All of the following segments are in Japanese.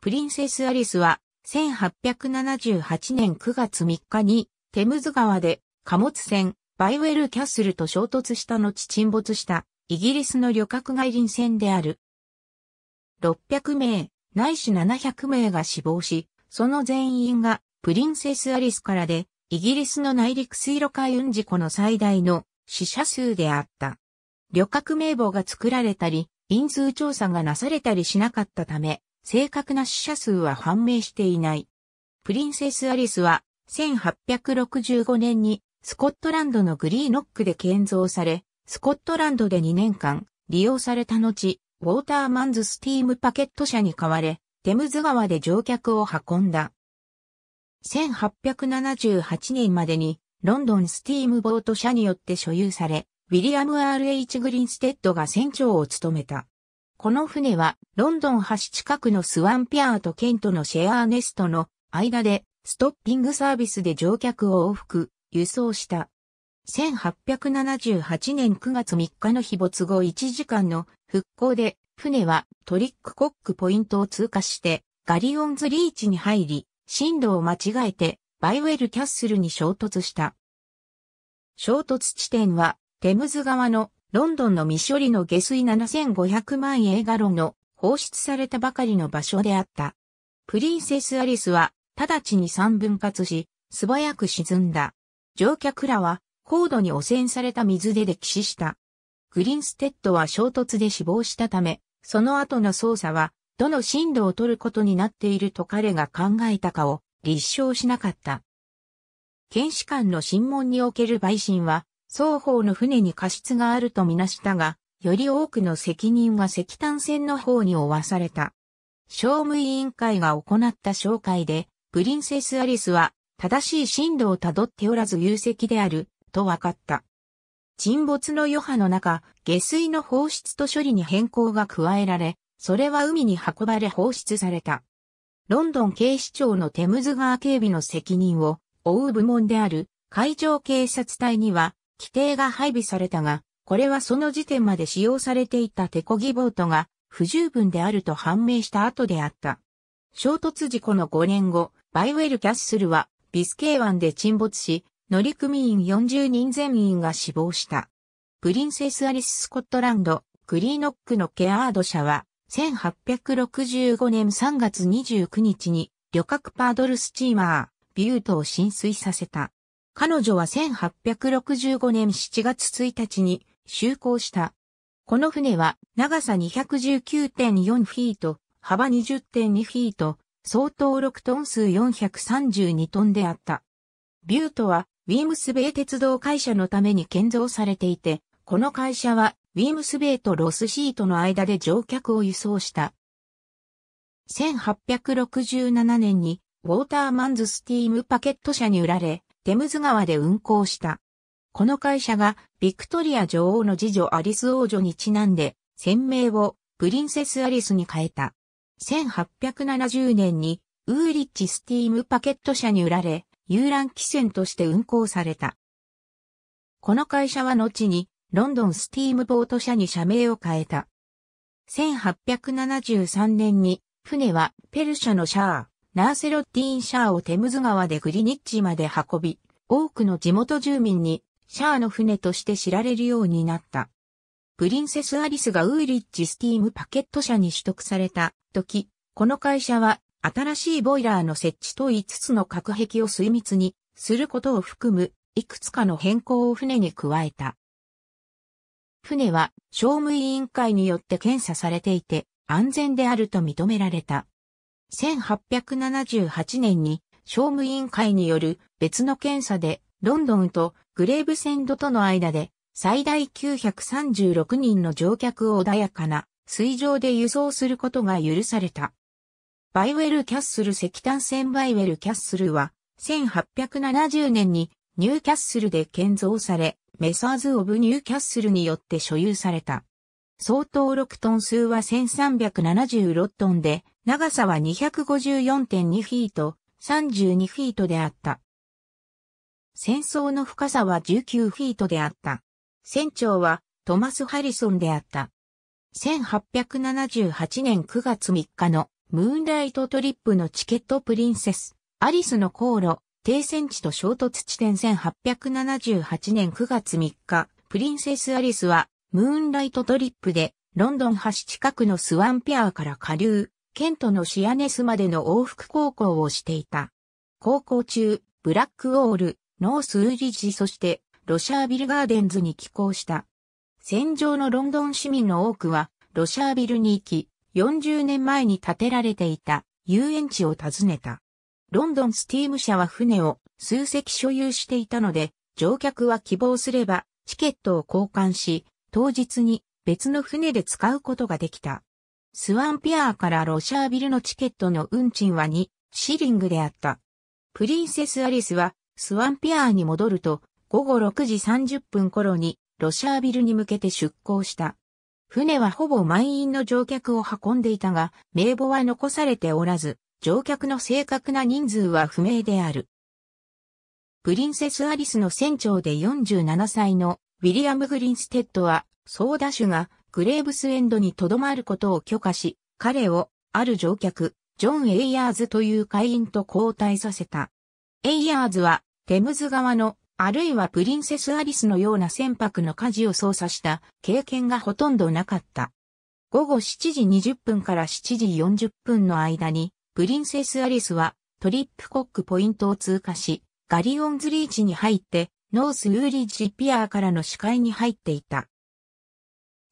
プリンセス・アリスは、1878年9月3日に、テムズ川で、貨物船、バイウェル・キャッスルと衝突した後沈没した、イギリスの旅客外輪船である。600名、ないし700名が死亡し、その全員が、プリンセス・アリスからで、イギリスの内陸水路海運事故の最大の死者数であった。旅客名簿が作られたり、人数調査がなされたりしなかったため、正確な死者数は判明していない。プリンセス・アリスは1865年にスコットランドのグリーノックで建造され、スコットランドで2年間利用された後、ウォーターマンズスティームパケット車に買われ、テムズ川で乗客を運んだ。1878年までにロンドンスティームボート社によって所有され、ウィリアム・ R.H. グリンステッドが船長を務めた。この船は、ロンドン橋近くのスワンピアーとケントのシェアーネストの間で、ストッピングサービスで乗客を往復、輸送した。1878年9月3日の日没後1時間の復興で、船はトリックコックポイントを通過して、ガリオンズリーチに入り、進路を間違えて、バイウェルキャッスルに衝突した。衝突地点は、テムズ川のロンドンの未処理の下水7500万映画論の放出されたばかりの場所であった。プリンセスアリスは直ちに三分割し、素早く沈んだ。乗客らは高度に汚染された水で溺死した。グリンステッドは衝突で死亡したため、その後の捜査はどの進路を取ることになっていると彼が考えたかを立証しなかった。検視官の審問における陪審は双方の船に過失があるとみなしたが、より多くの責任は石炭船の方に負わされた。商務委員会が行った紹介で、プリンセスアリスは正しい進路をたどっておらず有責である、と分かった。沈没の余波の中、下水の放出と処理に変更が加えられ、それは海に運ばれ放出された。ロンドン警視庁のテムズ川警備の責任を負う部門である海上警察隊には規定が配備されたが、これはその時点まで使用されていた手漕ぎボートが不十分であると判明した後であった。衝突事故の5年後、バイウェル・キャッスルはビスケー湾で沈没し、乗組員40人全員が死亡した。プリンセス・アリス・スコットランド、クリーノックのケアード社は、1865年3月29日に旅客パードルスチーマー、ビュートを浸水させた。彼女は1865年7月1日に就航した。この船は長さ219.4フィート、幅20.2フィート、相当6トン数432トンであった。ビュートはウィームスベイ鉄道会社のために建造されていて、この会社はウィームスベイとロスシートの間で乗客を輸送した。1867年にウォーターマンズスティームパケット車に売られ、テムズ川で運航した。この会社がビクトリア女王の次女アリス王女にちなんで、船名をプリンセスアリスに変えた。1870年にウーリッチスティームパケット社に売られ、遊覧汽船として運航された。この会社は後にロンドンスティームボート社に社名を変えた。1873年に船はペルシャのシャー、ナーセロッティン・シャアをテムズ川でグリニッジまで運び、多くの地元住民にシャアの船として知られるようになった。プリンセス・アリスがウーリッジ・スティームパケット社に取得された時、この会社は新しいボイラーの設置と5つの隔壁を水密にすることを含むいくつかの変更を船に加えた。船は、商務委員会によって検査されていて、安全であると認められた。1878年に商務委員会による別の検査でロンドンとグレーブセンドとの間で最大936人の乗客を穏やかな水上で輸送することが許された。バイウェル・キャッスル石炭船バイウェル・キャッスルは1870年にニューキャッスルで建造され、メサーズ・オブ・ニューキャッスルによって所有された。総当6トン数は1376トンで、長さは254.2フィート、32フィートであった。戦争の深さは19フィートであった。船長はトマス・ハリソンであった。1878年9月3日のムーンライトトリップのチケットプリンセス、アリスの航路、停戦地と衝突地点1878年9月3日、プリンセスアリスはムーンライトトリップで、ロンドン橋近くのスワンピアーから下流、ケントのシアネスまでの往復航行をしていた。航行中、ブラックウォール、ノースウーリジそして、ロシャービルガーデンズに寄港した。戦場のロンドン市民の多くは、ロシャービルに行き、40年前に建てられていた遊園地を訪ねた。ロンドンスティーム社は船を数隻所有していたので、乗客は希望すればチケットを交換し、当日に別の船で使うことができた。スワンピアーからロシャービルのチケットの運賃は2シリングであった。プリンセスアリスはスワンピアーに戻ると午後6時30分頃にロシャービルに向けて出港した。船はほぼ満員の乗客を運んでいたが、名簿は残されておらず、乗客の正確な人数は不明である。プリンセスアリスの船長で47歳のウィリアム・グリンステッドは、ソーダ種がグレーブスエンドに留まることを許可し、彼を、ある乗客、ジョン・エイヤーズという会員と交代させた。エイヤーズは、テムズ川の、あるいはプリンセス・アリスのような船舶の舵を操作した経験がほとんどなかった。午後7時20分から7時40分の間に、プリンセス・アリスはトリップコックポイントを通過し、ガリオンズリーチに入ってノース・ウーリッジ・ピアーからの視界に入っていた。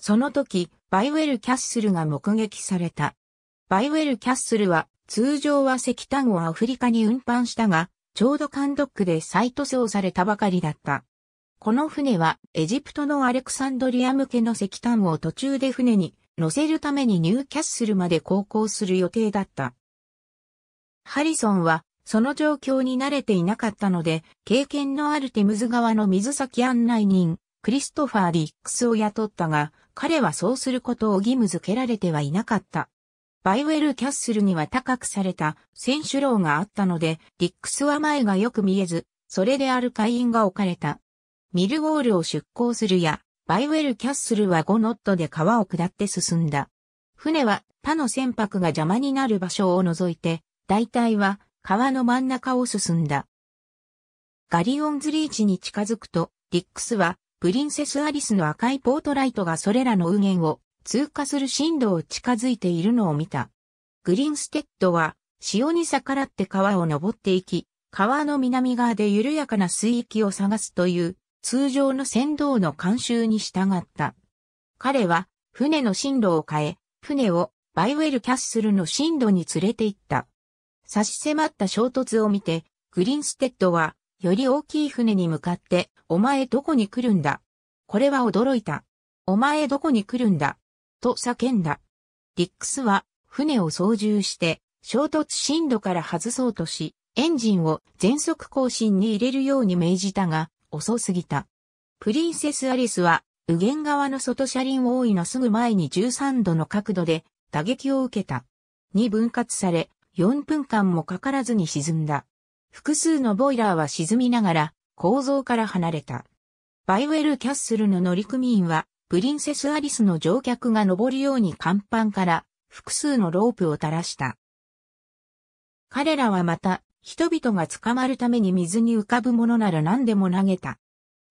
その時、バイウェル・キャッスルが目撃された。バイウェル・キャッスルは、通常は石炭をアフリカに運搬したが、ちょうどカンドックで再塗装されたばかりだった。この船は、エジプトのアレクサンドリア向けの石炭を途中で船に乗せるためにニューキャッスルまで航行する予定だった。ハリソンは、その状況に慣れていなかったので、経験のあるテムズ川の水先案内人、クリストファー・ディックスを雇ったが、彼はそうすることを義務付けられてはいなかった。バイウェル・キャッスルには高くされた選手楼があったので、ディックスは前がよく見えず、それである会員が置かれた。ミルウォールを出港するや、バイウェル・キャッスルは5ノットで川を下って進んだ。船は他の船舶が邪魔になる場所を除いて、大体は川の真ん中を進んだ。ガリオンズリーチに近づくと、ディックスは、プリンセスアリスの赤いポートライトがそれらの右舷を通過する進路を近づいているのを見た。グリンステッドは、潮に逆らって川を登っていき、川の南側で緩やかな水域を探すという、通常の船頭の慣習に従った。彼は、船の進路を変え、船をバイウェルキャッスルの進路に連れて行った。差し迫った衝突を見て、グリンステッドは、より大きい船に向かって、お前どこに来るんだ。これは驚いた。お前どこに来るんだ。と叫んだ。ディックスは、船を操縦して、衝突深度から外そうとし、エンジンを全速更新に入れるように命じたが、遅すぎた。プリンセスアリスは、右舷側の外車輪多いのすぐ前に13度の角度で打撃を受けた。に分割され、4分間もかからずに沈んだ。複数のボイラーは沈みながら構造から離れた。バイウェル・キャッスルの乗組員は、プリンセス・アリスの乗客が登るように甲板から複数のロープを垂らした。彼らはまた、人々が捕まるために水に浮かぶものなら何でも投げた。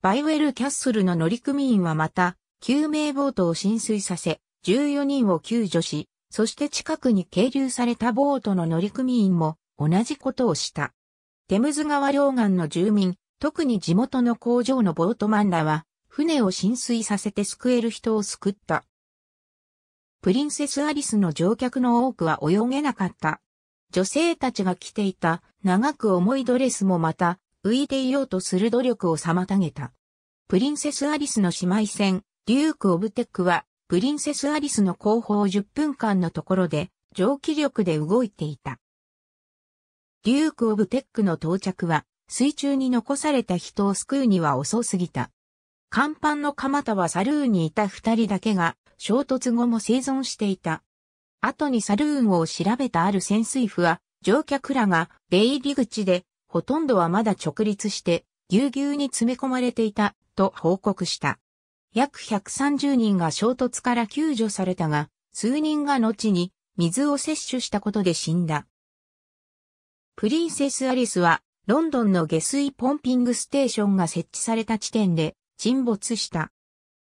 バイウェル・キャッスルの乗組員はまた、救命ボートを浸水させ、14人を救助し、そして近くに係留されたボートの乗組員も同じことをした。テムズ川両岸の住民、特に地元の工場のボートマンらは、船を浸水させて救える人を救った。プリンセスアリスの乗客の多くは泳げなかった。女性たちが着ていた長く重いドレスもまた浮いていようとする努力を妨げた。プリンセスアリスの姉妹船、デューク・オブテックはプリンセスアリスの後方10分間のところで、蒸気力で動いていた。デューク・オブ・テックの到着は、水中に残された人を救うには遅すぎた。甲板の蒲田はサルーンにいた二人だけが、衝突後も生存していた。後にサルーンを調べたある潜水夫は、乗客らが出入り口で、ほとんどはまだ直立して、ぎゅうぎゅうに詰め込まれていた、と報告した。約130人が衝突から救助されたが、数人が後に水を摂取したことで死んだ。プリンセス・アリスは、ロンドンの下水ポンピングステーションが設置された地点で沈没した。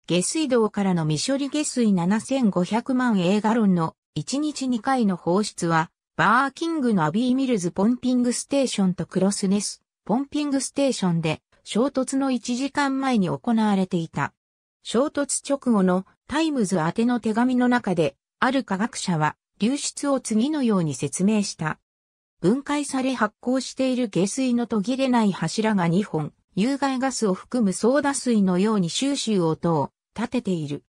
下水道からの未処理下水7500万映ガロンの1日2回の放出は、バーキングのアビーミルズポンピングステーションとクロスネスポンピングステーションで衝突の1時間前に行われていた。衝突直後のタイムズ宛ての手紙の中で、ある科学者は流出を次のように説明した。分解され発光している下水の途切れない柱が2本、有害ガスを含むソーダ水のように収集音を立てている。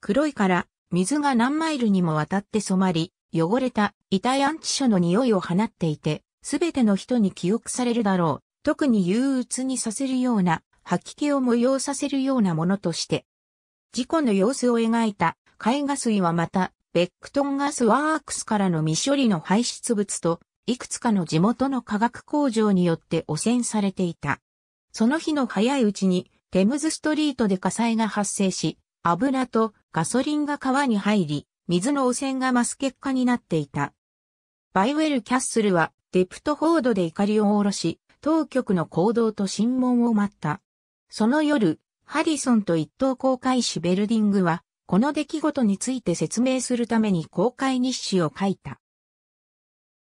黒いから水が何マイルにもわたって染まり、汚れた遺体安置所の匂いを放っていて、すべての人に記憶されるだろう。特に憂鬱にさせるような、吐き気を催させるようなものとして、事故の様子を描いた海画水はまた、ベックトンガスワークスからの未処理の排出物と、いくつかの地元の化学工場によって汚染されていた。その日の早いうちに、テムズストリートで火災が発生し、油とガソリンが川に入り、水の汚染が増す結果になっていた。バイウェル・キャッスルは、デプトフォードで怒りを下ろし、当局の行動と審問を待った。その夜、ハリソンと一等公開誌ベルディングは、この出来事について説明するために公開日誌を書いた。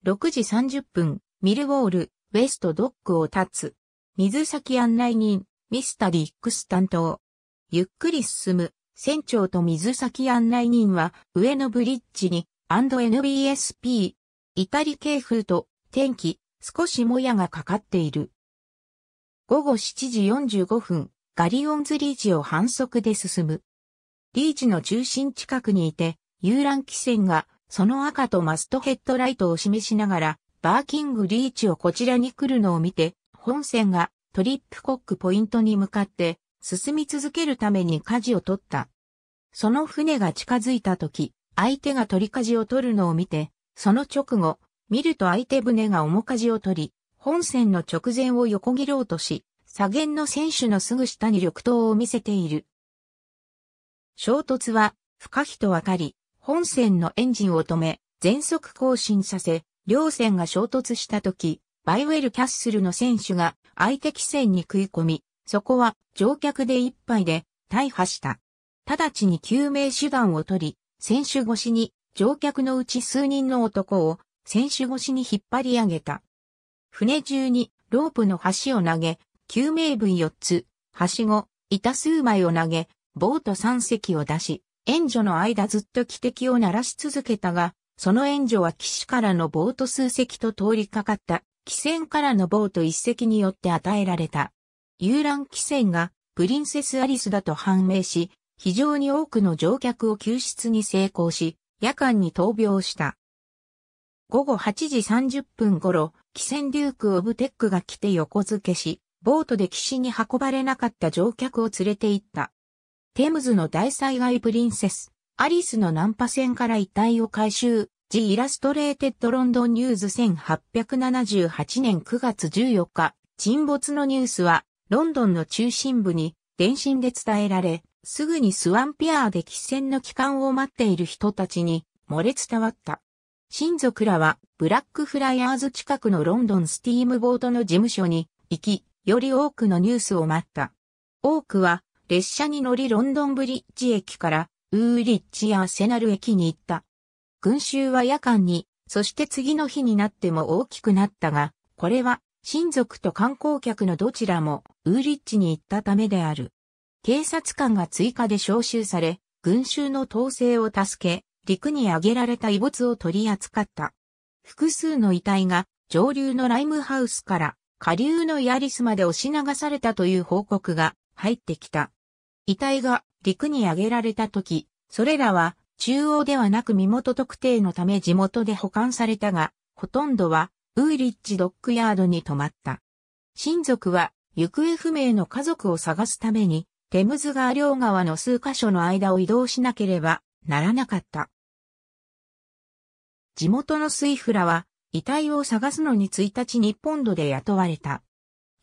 6時30分、ミルウォール、ウェストドックを立つ。水先案内人、ミスタディックス担当。ゆっくり進む、船長と水先案内人は、上のブリッジに、&NBSP。イタリ系風と、天気、少しもやがかかっている。午後7時45分、ガリオンズリージを反則で進む。リージの中心近くにいて、遊覧汽船が、その赤とマストヘッドライトを示しながら、バーキングリーチをこちらに来るのを見て、本船がトリップコックポイントに向かって進み続けるために舵を取った。その船が近づいた時、相手が取り舵を取るのを見て、その直後、見ると相手船が重舵を取り、本船の直前を横切ろうとし、左舷の選手のすぐ下に緑灯を見せている。衝突は不可避と分かり、本線のエンジンを止め、全速更新させ、両線が衝突した時、バイウェル・キャッスルの選手が相手機線に食い込み、そこは乗客でぱ杯で大破した。直ちに救命手段を取り、選手越しに乗客のうち数人の男を選手越しに引っ張り上げた。船中にロープの橋を投げ、救命分4つ、はしご、板数枚を投げ、ボート3隻を出し、援助の間ずっと汽笛を鳴らし続けたが、その援助は岸からのボート数隻と通りかかった、汽船からのボート1隻によって与えられた。遊覧汽船がプリンセスアリスだと判明し、非常に多くの乗客を救出に成功し、夜間に闘病した。午後8時30分頃、汽船デューク・オブ・テックが来て横付けし、ボートで岸に運ばれなかった乗客を連れて行った。テムズの大災害プリンセス、アリスのナンパ船から遺体を回収、ジイラストレーテッドロンドンニューズ1878年9月14日、沈没のニュースは、ロンドンの中心部に、電信で伝えられ、すぐにスワンピアーで喫船の帰還を待っている人たちに、漏れ伝わった。親族らは、ブラックフライヤーズ近くのロンドンスティームボートの事務所に、行き、より多くのニュースを待った。多くは、列車に乗りロンドンブリッジ駅から、ウーリッチやセナル駅に行った。群衆は夜間に、そして次の日になっても大きくなったが、これは、親族と観光客のどちらも、ウーリッチに行ったためである。警察官が追加で招集され、群衆の統制を助け、陸に上げられた遺物を取り扱った。複数の遺体が上流のライムハウスから下流のヤリスまで押し流されたという報告が入ってきた。遺体が陸に上げられた時、それらは中央ではなく身元特定のため地元で保管されたが、ほとんどはウーリッジドックヤードに泊まった。親族は行方不明の家族を探すために、テムズ川両側の数カ所の間を移動しなければならなかった。地元のスイフラは遺体を探すのに1日日本土で雇われた。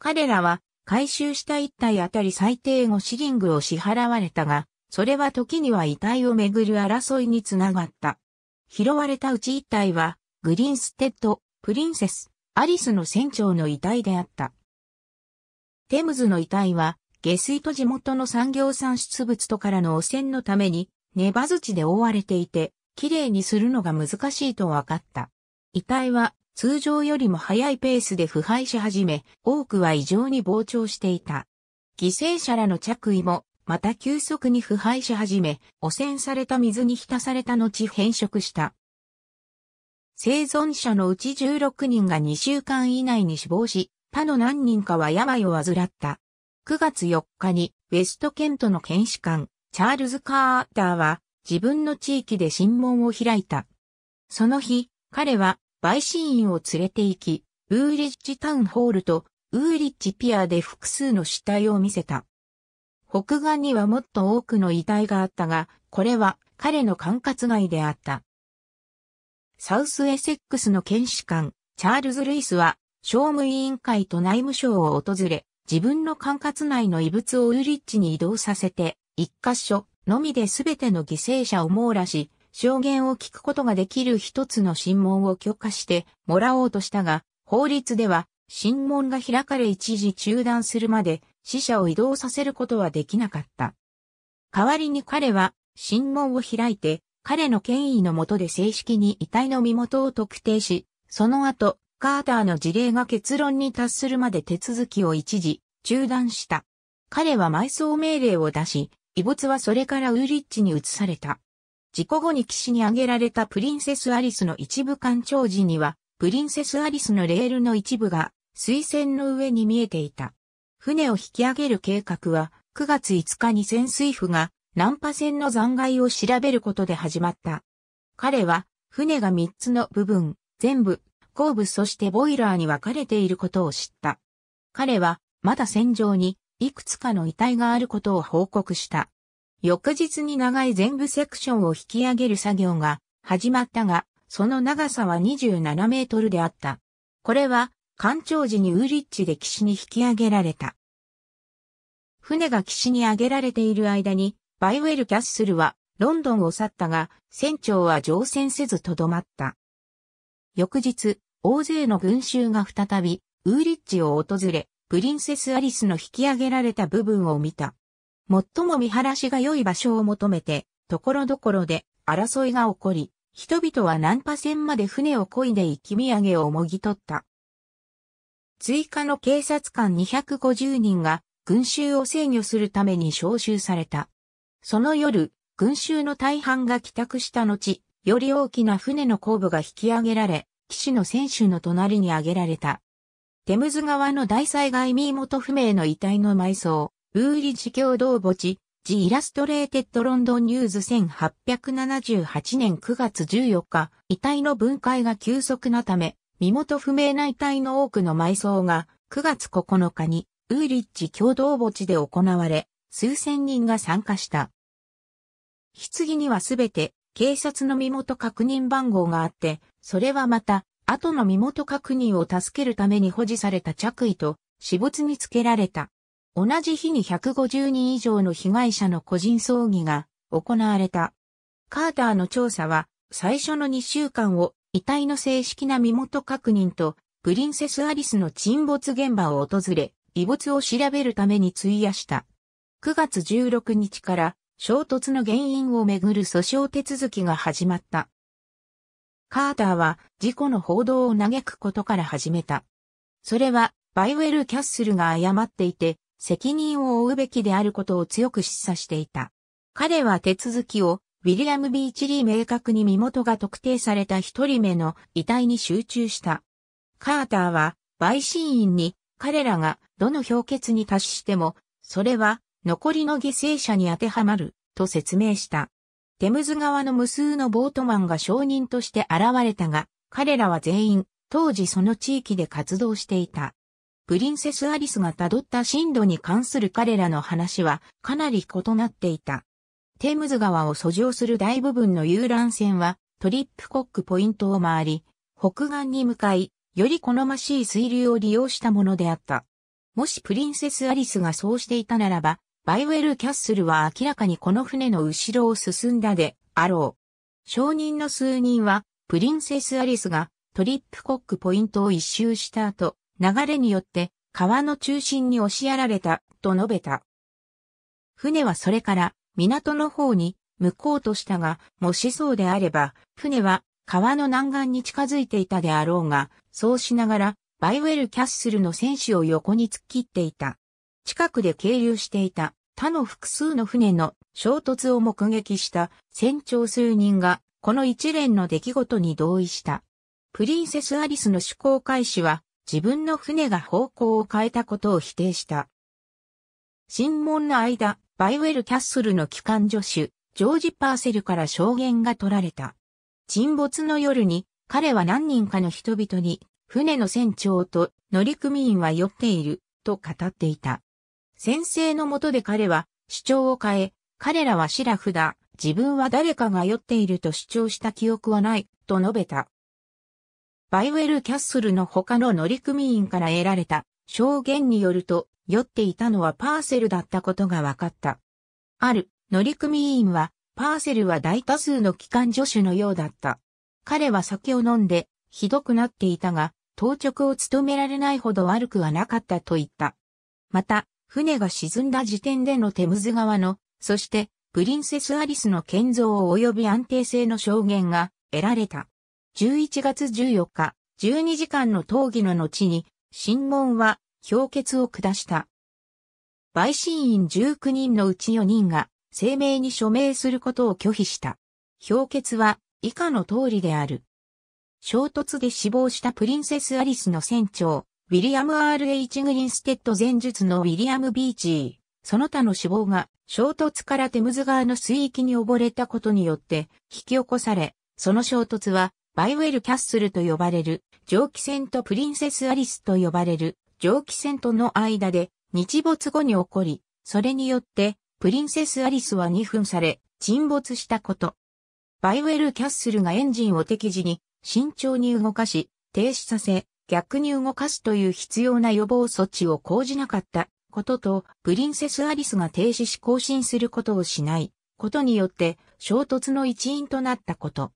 彼らは回収した1体あたり最低5シリングを支払われたが、それは時には遺体をめぐる争いにつながった。拾われたうち1体は、グリーンステッド、プリンセス、アリスの船長の遺体であった。テムズの遺体は、下水と地元の産業産出物とからの汚染のために、ネバ土で覆われていて、綺麗にするのが難しいと分かった。遺体は通常よりも早いペースで腐敗し始め、多くは異常に膨張していた。犠牲者らの着衣も、また急速に腐敗し始め、汚染された水に浸された後変色した。生存者のうち16人が2週間以内に死亡し、他の何人かは病を患った。9月4日にウェストケントの検視官、チャールズ・カーターは自分の地域で審問を開いた。その日、彼は陪審員を連れて行き、ウーリッジタウンホールとウーリッジピアで複数の死体を見せた。北岸にはもっと多くの遺体があったが、これは彼の管轄外であった。サウスエセックスの検視官、チャールズ・ルイスは、商務委員会と内務省を訪れ、自分の管轄内の遺物をウーリッジに移動させて、一箇所のみで全ての犠牲者を網羅し、証言を聞くことができる一つの審問を許可してもらおうとしたが、法律では審問が開かれ一時中断するまで死者を移動させることはできなかった。代わりに彼は審問を開いて彼の権威のもとで正式に遺体の身元を特定し、その後、カーターの事例が結論に達するまで手続きを一時中断した。彼は埋葬命令を出し、遺物はそれからウーリッチに移された。事故後に岸に挙げられたプリンセスアリスの一部館長時には、プリンセスアリスのレールの一部が水線の上に見えていた。船を引き上げる計画は、9月5日に潜水夫が難破船の残骸を調べることで始まった。彼は、船が3つの部分、全部、後部そしてボイラーに分かれていることを知った。彼は、まだ船上に、いくつかの遺体があることを報告した。翌日に長い全部セクションを引き上げる作業が始まったが、その長さは27メートルであった。これは、干潮時にウーリッチで岸に引き上げられた。船が岸に上げられている間に、バイウェル・キャッスルはロンドンを去ったが、船長は乗船せずとどまった。翌日、大勢の群衆が再び、ウーリッチを訪れ、プリンセス・アリスの引き上げられた部分を見た。最も見晴らしが良い場所を求めて、ところどころで争いが起こり、人々は難破船まで船を漕いで行き土産をもぎ取った。追加の警察官250人が群衆を制御するために招集された。その夜、群衆の大半が帰宅した後、より大きな船の後部が引き上げられ、騎士の選手の隣に挙げられた。テムズ川の大災害身元不明の遺体の埋葬、ブーリジ共同墓地、ジイラストレーテッドロンドンニューズ1878年9月14日、遺体の分解が急速なため、身元不明な遺体の多くの埋葬が9月9日にウーリッジ共同墓地で行われ、数千人が参加した。棺にはすべて警察の身元確認番号があって、それはまた、後の身元確認を助けるために保持された着衣と、死没につけられた。同じ日に150人以上の被害者の個人葬儀が行われた。カーターの調査は最初の2週間を遺体の正式な身元確認とプリンセス・アリスの沈没現場を訪れ、遺物を調べるために費やした。9月16日から衝突の原因をめぐる訴訟手続きが始まった。カーターは事故の報道を嘆くことから始めた。それはバイウェル・キャッスルが誤っていて、責任を負うべきであることを強く示唆していた。彼は手続きをウィリアム・ビーチリー明確に身元が特定された一人目の遺体に集中した。カーターは陪審員に彼らがどの評決に達しても、それは残りの犠牲者に当てはまると説明した。テムズ川の無数のボートマンが証人として現れたが、彼らは全員当時その地域で活動していた。プリンセス・アリスが辿った進路に関する彼らの話はかなり異なっていた。テームズ川を遡上する大部分の遊覧船はトリップコックポイントを回り、北岸に向かい、より好ましい水流を利用したものであった。もしプリンセス・アリスがそうしていたならば、バイウェル・キャッスルは明らかにこの船の後ろを進んだであろう。証人の数人は、プリンセス・アリスがトリップコックポイントを一周した後、流れによって川の中心に押しやられた、と述べた。船はそれから港の方に向こうとしたが、もしそうであれば、船は川の南岸に近づいていたであろうが、そうしながら、バイウェル・キャッスルの戦士を横に突っ切っていた。近くで係留していた他の複数の船の衝突を目撃した船長数人が、この一連の出来事に同意した。プリンセス・アリスの趣向開始は、自分の船が方向を変えたことを否定した。審問の間、バイウェルキャッスルの機関助手、ジョージ・パーセルから証言が取られた。沈没の夜に、彼は何人かの人々に、船の船長と乗組員は酔っている、と語っていた。先生のもとで彼は主張を変え、彼らはシラフだ、自分は誰かが酔っていると主張した記憶はない、と述べた。バイウェル・キャッスルの他の乗組員から得られた証言によると、酔っていたのはパーセルだったことが分かった。ある乗組員は、パーセルは大多数の機関助手のようだった。彼は酒を飲んで、ひどくなっていたが、当直を務められないほど悪くはなかったと言った。また、船が沈んだ時点でのテムズ川の、そして、プリンセスアリスの建造及び安定性の証言が得られた。11月14日、12時間の討議の後に、審問は評決を下した。陪審員19人のうち4人が声明に署名することを拒否した。評決は以下の通りである。衝突で死亡したプリンセス・アリスの船長、ウィリアム・ R.H. グリンステッド前述のウィリアム・ビーチー、その他の死亡が衝突からテムズ川の水域に溺れたことによって引き起こされ、その衝突はバイウェルキャッスルと呼ばれる、蒸気船とプリンセスアリスと呼ばれる、蒸気船との間で、日没後に起こり、それによって、プリンセスアリスは2分され、沈没したこと。バイウェルキャッスルがエンジンを適時に、慎重に動かし、停止させ、逆に動かすという必要な予防措置を講じなかったことと、プリンセスアリスが停止し更新することをしないことによって、衝突の一因となったこと。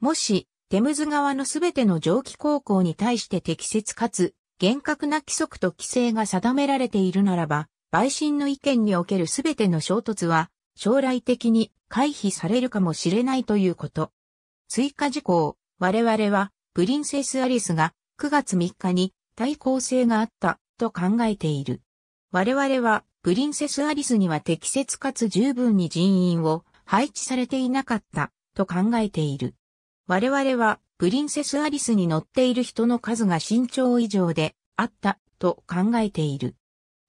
もし、テムズ川のすべての蒸気航行に対して適切かつ厳格な規則と規制が定められているならば、陪審の意見におけるすべての衝突は将来的に回避されるかもしれないということ。追加事項、我々はプリンセスアリスが9月3日に対抗性があったと考えている。我々はプリンセスアリスには適切かつ十分に人員を配置されていなかったと考えている。我々はプリンセスアリスに乗っている人の数が身長以上であったと考えている。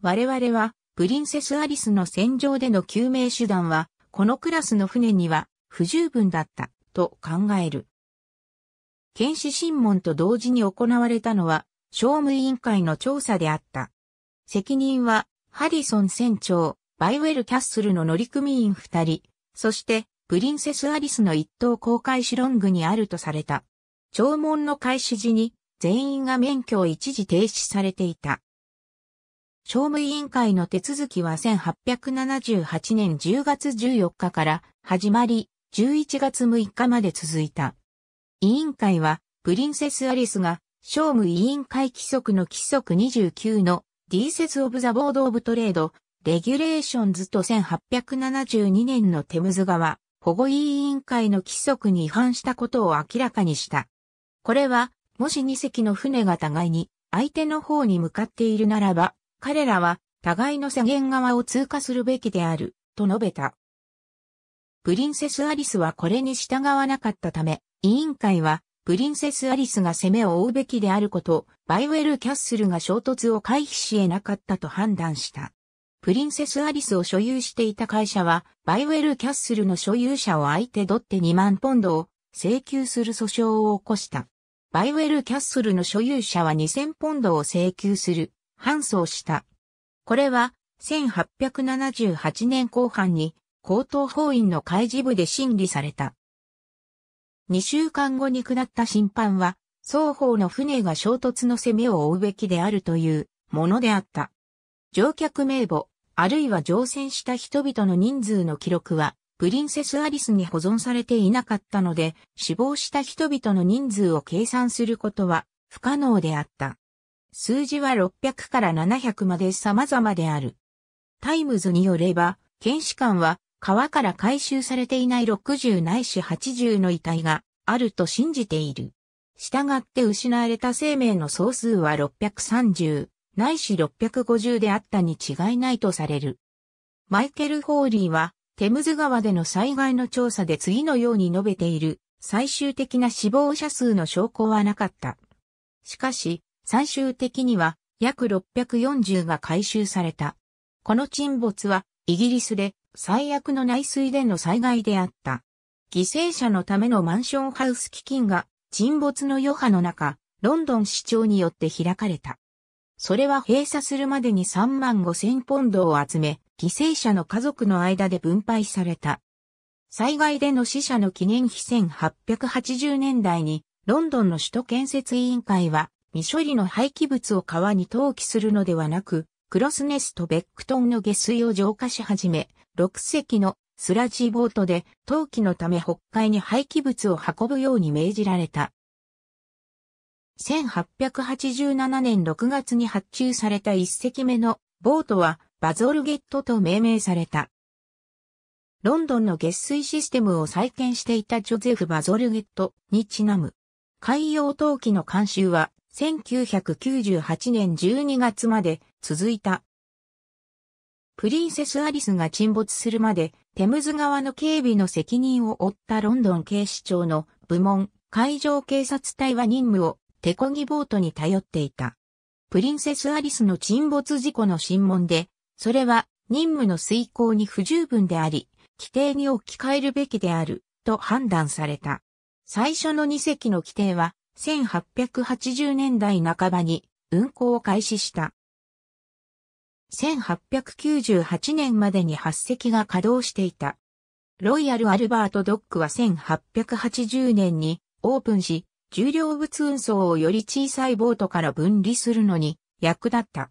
我々はプリンセスアリスの戦場での救命手段はこのクラスの船には不十分だったと考える。検視審問と同時に行われたのは商務委員会の調査であった。責任はハリソン船長、バイウェル・キャッスルの乗組員二人、そしてプリンセス・アリスの一等公開シロングにあるとされた。弔問の開始時に全員が免許を一時停止されていた。商務委員会の手続きは1878年10月14日から始まり、11月6日まで続いた。委員会は、プリンセス・アリスが、商務委員会規則の規則29の D ス・オブザボードオブトレード、レギュレーションズと1872年のテムズ川、保護委員会の規則に違反したことを明らかにした。これは、もし2隻の船が互いに相手の方に向かっているならば、彼らは互いの左舷側を通過するべきである、と述べた。プリンセスアリスはこれに従わなかったため、委員会は、プリンセスアリスが攻めを負うべきであること、バイウェル・キャッスルが衝突を回避し得なかったと判断した。プリンセスアリスを所有していた会社は、バイウェル・キャッスルの所有者を相手取って2万ポンドを請求する訴訟を起こした。バイウェル・キャッスルの所有者は2000ポンドを請求する、搬送した。これは、1878年後半に、高等法院の開示部で審理された。2週間後に下った審判は、双方の船が衝突の攻めを負うべきであるというものであった。乗客名簿、あるいは乗船した人々の人数の記録は、プリンセスアリスに保存されていなかったので、死亡した人々の人数を計算することは不可能であった。数字は600から700まで様々である。タイムズによれば、検視官は川から回収されていない60ないし80の遺体があると信じている。従って失われた生命の総数は630。ないし650であったに違いないとされる。マイケル・ホーリーは、テムズ川での災害の調査で次のように述べている、最終的な死亡者数の証拠はなかった。しかし、最終的には約640が回収された。この沈没は、イギリスで最悪の内水での災害であった。犠牲者のためのマンションハウス基金が沈没の余波の中、ロンドン市長によって開かれた。それは閉鎖するまでに3万5千ポンドを集め、犠牲者の家族の間で分配された。災害での死者の記念碑1880年代に、ロンドンの首都建設委員会は、未処理の廃棄物を川に投棄するのではなく、クロスネスとベックトンの下水を浄化し始め、6隻のスラジーボートで投棄のため北海に廃棄物を運ぶように命じられた。1887年6月に発注された一隻目のボートはバゾルゲットと命名された。ロンドンの月水システムを再建していたジョゼフ・バゾルゲットにちなむ。海洋陶器の監修は1998年12月まで続いた。プリンセス・アリスが沈没するまでテムズ川の警備の責任を負ったロンドン警視庁の部門海上警察隊は任務を手漕ぎボートに頼っていた。プリンセス・アリスの沈没事故の審問で、それは任務の遂行に不十分であり、規定に置き換えるべきである、と判断された。最初の2隻の規定は、1880年代半ばに運航を開始した。1898年までに8隻が稼働していた。ロイヤル・アルバート・ドックは1880年にオープンし、重量物運送をより小さいボートから分離するのに役立った。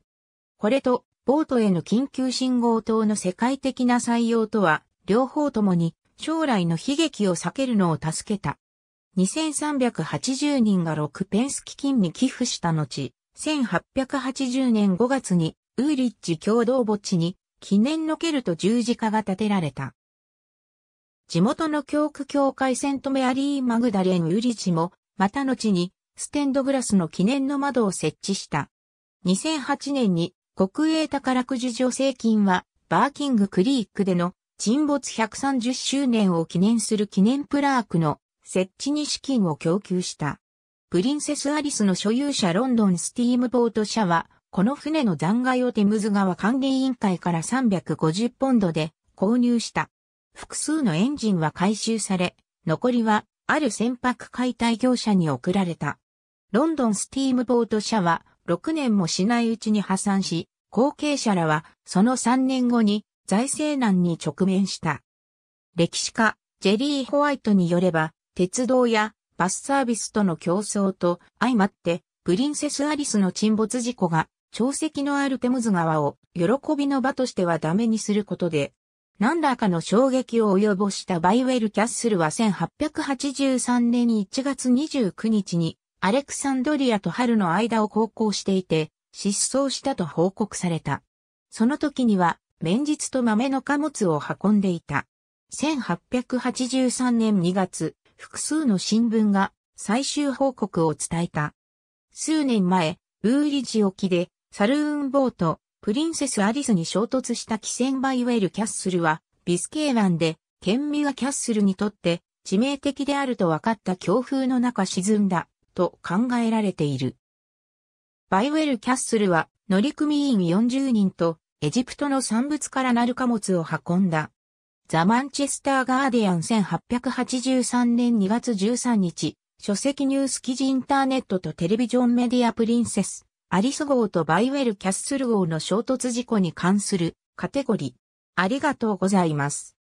これと、ボートへの緊急信号灯の世界的な採用とは、両方ともに将来の悲劇を避けるのを助けた。2380人が6ペンス基金に寄付した後、1880年5月にウーリッジ共同墓地に記念のケルト十字架が建てられた。地元の教区教会セントメアリー・マグダレン・ウリチもまた後にステンドグラスの記念の窓を設置した。2008年に国営宝くじ助成金はバーキングクリークでの沈没130周年を記念する記念プラークの設置に資金を供給した。プリンセスアリスの所有者ロンドンスティームボート社は、この船の残骸をテムズ川管理委員会から350ポンドで購入した。複数のエンジンは回収され、残りはある船舶解体業者に送られた。ロンドンスティームボート社は6年もしないうちに破産し、後継者らはその3年後に財政難に直面した。歴史家、ジェリー・ホワイトによれば、鉄道やバスサービスとの競争と相まって、プリンセス・アリスの沈没事故が、潮汐のあるテムズ川を喜びの場としてはダメにすることで、何らかの衝撃を及ぼしたバイウェル・キャッスルは1883年1月29日にアレクサンドリアと春の間を航行していて失踪したと報告された。その時には綿日と豆の貨物を運んでいた。1883年2月、複数の新聞が最終報告を伝えた。数年前、ウーリジ沖でサルーンボート、プリンセスアリスに衝突した汽船バイウェル・キャッスルは、ビスケー湾で、県民ガ・キャッスルにとって致命的であると分かった強風の中沈んだ、と考えられている。バイウェル・キャッスルは、乗組員40人と、エジプトの産物からなる貨物を運んだ。ザ・マンチェスター・ガーディアン1883年2月13日、書籍ニュース記事インターネットとテレビジョンメディアプリンセス、アリス号とバイウェル・キャッスル号の衝突事故に関するカテゴリー。ありがとうございます。